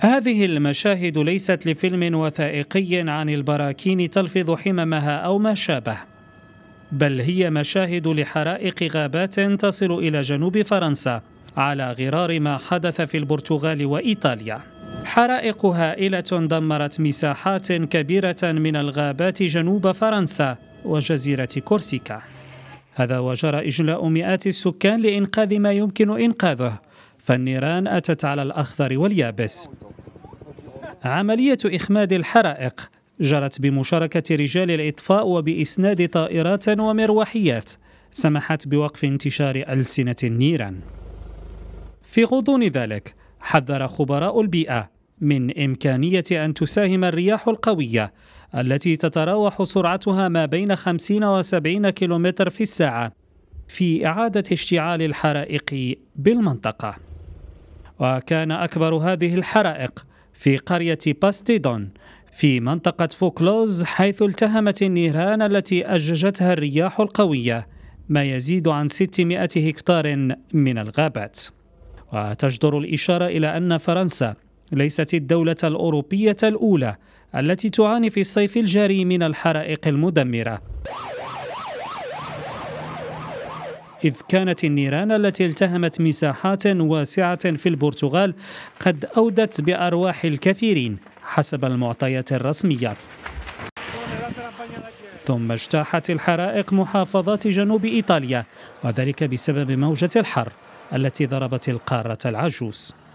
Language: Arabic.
هذه المشاهد ليست لفيلم وثائقي عن البراكين تلفظ حممها أو ما شابه بل هي مشاهد لحرائق غابات تصل إلى جنوب فرنسا على غرار ما حدث في البرتغال وإيطاليا حرائق هائلة دمرت مساحات كبيرة من الغابات جنوب فرنسا وجزيرة كورسيكا هذا وجرى إجلاء مئات السكان لإنقاذ ما يمكن إنقاذه فالنيران أتت على الأخضر واليابس عملية إخماد الحرائق جرت بمشاركة رجال الإطفاء وبإسناد طائرات ومروحيات سمحت بوقف انتشار ألسنة النيران. في غضون ذلك، حذر خبراء البيئة من إمكانية أن تساهم الرياح القوية التي تتراوح سرعتها ما بين 50 و 70 كيلومتر في الساعة في إعادة اشتعال الحرائق بالمنطقة. وكان أكبر هذه الحرائق في قرية باستيدون في منطقة فوكلوز حيث التهمت النيران التي أججتها الرياح القوية ما يزيد عن 600 هكتار من الغابات وتجدر الإشارة إلى أن فرنسا ليست الدولة الأوروبية الأولى التي تعاني في الصيف الجاري من الحرائق المدمرة إذ كانت النيران التي التهمت مساحات واسعة في البرتغال قد أودت بأرواح الكثيرين حسب المعطيات الرسمية ثم اجتاحت الحرائق محافظات جنوب إيطاليا وذلك بسبب موجة الحر التي ضربت القارة العجوز